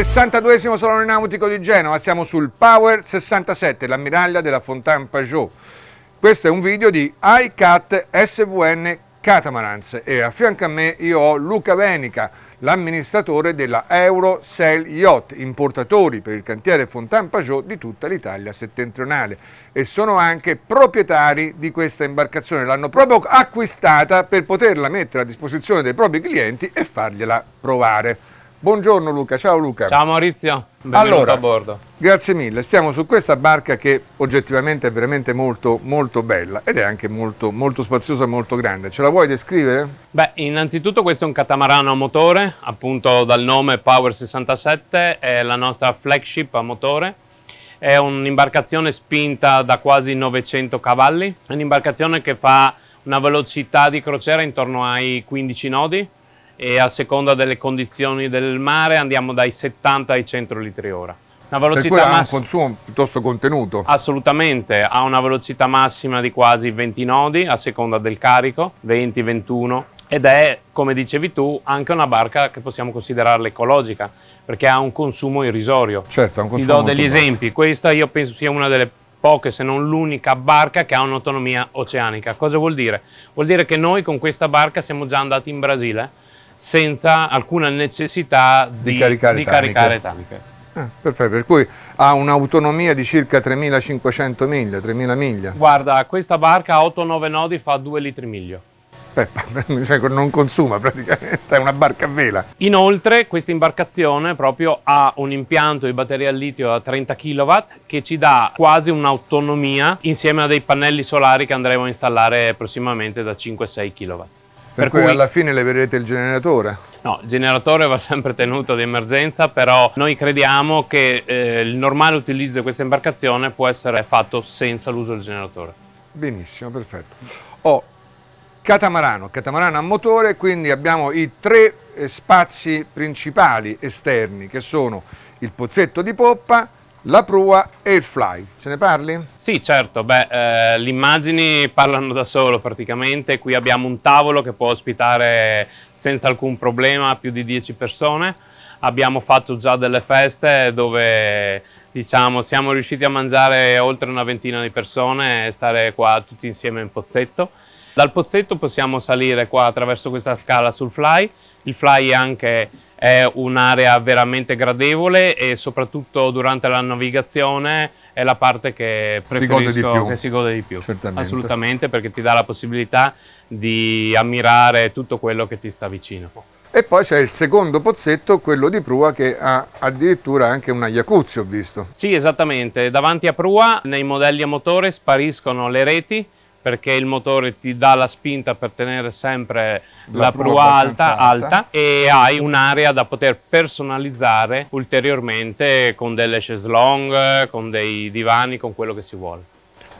62esimo Salone Nautico di Genova, siamo sul Power 67, l'ammiraglia della Fontaine Pajot. Questo è un video di iCat SVN Catamarans e a fianco a me io ho Luca Venica, l'amministratore della Euro Sail Yacht, importatori per il cantiere Fontaine Pajot di tutta l'Italia settentrionale e sono anche proprietari di questa imbarcazione, l'hanno proprio acquistata per poterla mettere a disposizione dei propri clienti e fargliela provare. Buongiorno Luca, ciao Luca. Ciao Maurizio, benvenuto allora, a bordo. Grazie mille, stiamo su questa barca che oggettivamente è veramente molto, molto bella ed è anche molto, molto spaziosa e molto grande. Ce la vuoi descrivere? Beh, innanzitutto questo è un catamarano a motore, appunto dal nome Power 67, è la nostra flagship a motore. È un'imbarcazione spinta da quasi 900 cavalli, è un'imbarcazione che fa una velocità di crociera intorno ai 15 nodi e a seconda delle condizioni del mare andiamo dai 70 ai 100 litri ora. Una velocità per cui ha un consumo piuttosto contenuto. Assolutamente, ha una velocità massima di quasi 20 nodi a seconda del carico, 20-21 ed è, come dicevi tu, anche una barca che possiamo considerarla ecologica perché ha un consumo irrisorio. Certo, ha un consumo Ti do degli esempi, basso. questa io penso sia una delle poche se non l'unica barca che ha un'autonomia oceanica. Cosa vuol dire? Vuol dire che noi con questa barca siamo già andati in Brasile senza alcuna necessità di, di caricare, di taniche. Caricare taniche. Eh, perfetto, per cui ha un'autonomia di circa 3500 miglia, 3000 miglia. Guarda, questa barca a 8-9 nodi fa 2 litri miglio. cioè non consuma praticamente, è una barca a vela. Inoltre questa imbarcazione proprio ha un impianto di batteria al litio a 30 kW che ci dà quasi un'autonomia insieme a dei pannelli solari che andremo a installare prossimamente da 5-6 kW. Per, per cui, cui alla fine leverete il generatore? No, il generatore va sempre tenuto di emergenza, però noi crediamo che eh, il normale utilizzo di questa imbarcazione può essere fatto senza l'uso del generatore. Benissimo, perfetto. Oh, catamarano, catamarano a motore, quindi abbiamo i tre eh, spazi principali esterni che sono il pozzetto di poppa, la prua e il fly. Ce ne parli? Sì, certo. Beh, eh, le immagini parlano da solo praticamente. Qui abbiamo un tavolo che può ospitare senza alcun problema più di 10 persone. Abbiamo fatto già delle feste dove diciamo, siamo riusciti a mangiare oltre una ventina di persone e stare qua tutti insieme in pozzetto. Dal pozzetto possiamo salire qua attraverso questa scala sul fly. Il fly è anche è un'area veramente gradevole e soprattutto durante la navigazione è la parte che preferisco si gode di più, che si gode di più Certamente. assolutamente perché ti dà la possibilità di ammirare tutto quello che ti sta vicino. E poi c'è il secondo pozzetto, quello di Prua, che ha addirittura anche una jacuzzi, ho visto. Sì, esattamente. Davanti a Prua, nei modelli a motore, spariscono le reti perché il motore ti dà la spinta per tenere sempre la, la prua alta, alta, alta e hai un'area da poter personalizzare ulteriormente con delle cheslong, con dei divani, con quello che si vuole.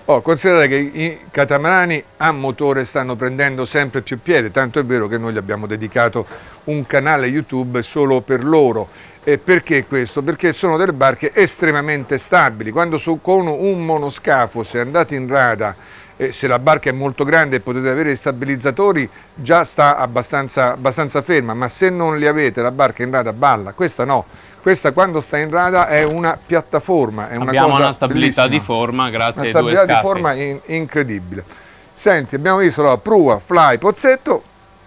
Oh, considerate che i catamarani a motore stanno prendendo sempre più piede, tanto è vero che noi gli abbiamo dedicato un canale YouTube solo per loro. E perché questo? Perché sono delle barche estremamente stabili. Quando su, con un monoscafo, se andate in rada, eh, se la barca è molto grande e potete avere stabilizzatori già sta abbastanza, abbastanza ferma, ma se non li avete la barca in rada balla, questa no, questa quando sta in rada è una piattaforma. È una abbiamo una stabilità bellissima. di forma grazie una ai due scaffi. Una stabilità di forma in, incredibile. Senti, abbiamo visto la prua, fly, pozzetto,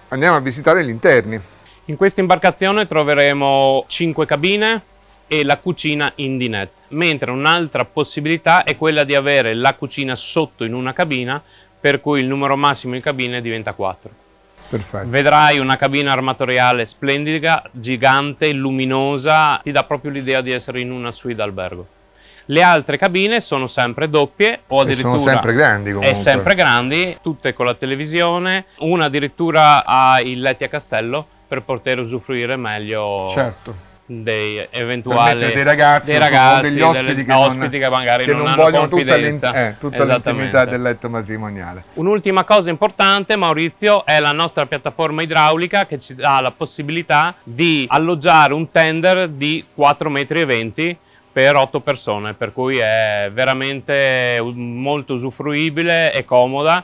andiamo a visitare gli interni. In questa imbarcazione troveremo 5 cabine, e la cucina in dinette, mentre un'altra possibilità è quella di avere la cucina sotto in una cabina, per cui il numero massimo in cabine diventa 4. Perfetto. Vedrai una cabina armatoriale splendida, gigante, luminosa, ti dà proprio l'idea di essere in una suite albergo. Le altre cabine sono sempre doppie o addirittura... E sono sempre grandi comunque. E sempre grandi, tutte con la televisione, una addirittura ha i letti a castello per poter usufruire meglio... Certo dei eventuali dei ragazzi, dei ragazzi degli ospiti, che, ospiti non, che magari che non, non vogliono confidenza. Eh, tutta, l'intimità del letto matrimoniale. Un'ultima cosa importante, Maurizio, è la nostra piattaforma idraulica che ci dà la possibilità di alloggiare un tender di 4,20 metri per 8 persone, per cui è veramente molto usufruibile e comoda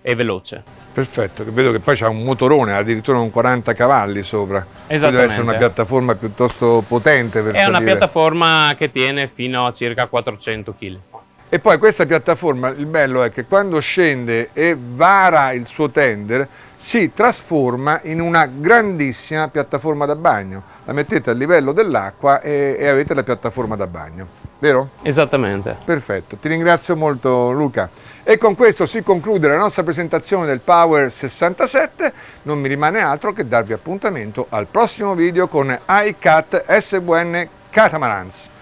e veloce. Perfetto, vedo che poi c'è un motorone, addirittura un 40 cavalli sopra. Esattamente. Deve essere una piattaforma piuttosto potente per È salire. una piattaforma che tiene fino a circa 400 kg. E poi questa piattaforma, il bello è che quando scende e vara il suo tender, si trasforma in una grandissima piattaforma da bagno. La mettete a livello dell'acqua e, e avete la piattaforma da bagno vero? Esattamente. Perfetto, ti ringrazio molto Luca. E con questo si conclude la nostra presentazione del Power 67, non mi rimane altro che darvi appuntamento al prossimo video con iCat SVN Catamarans.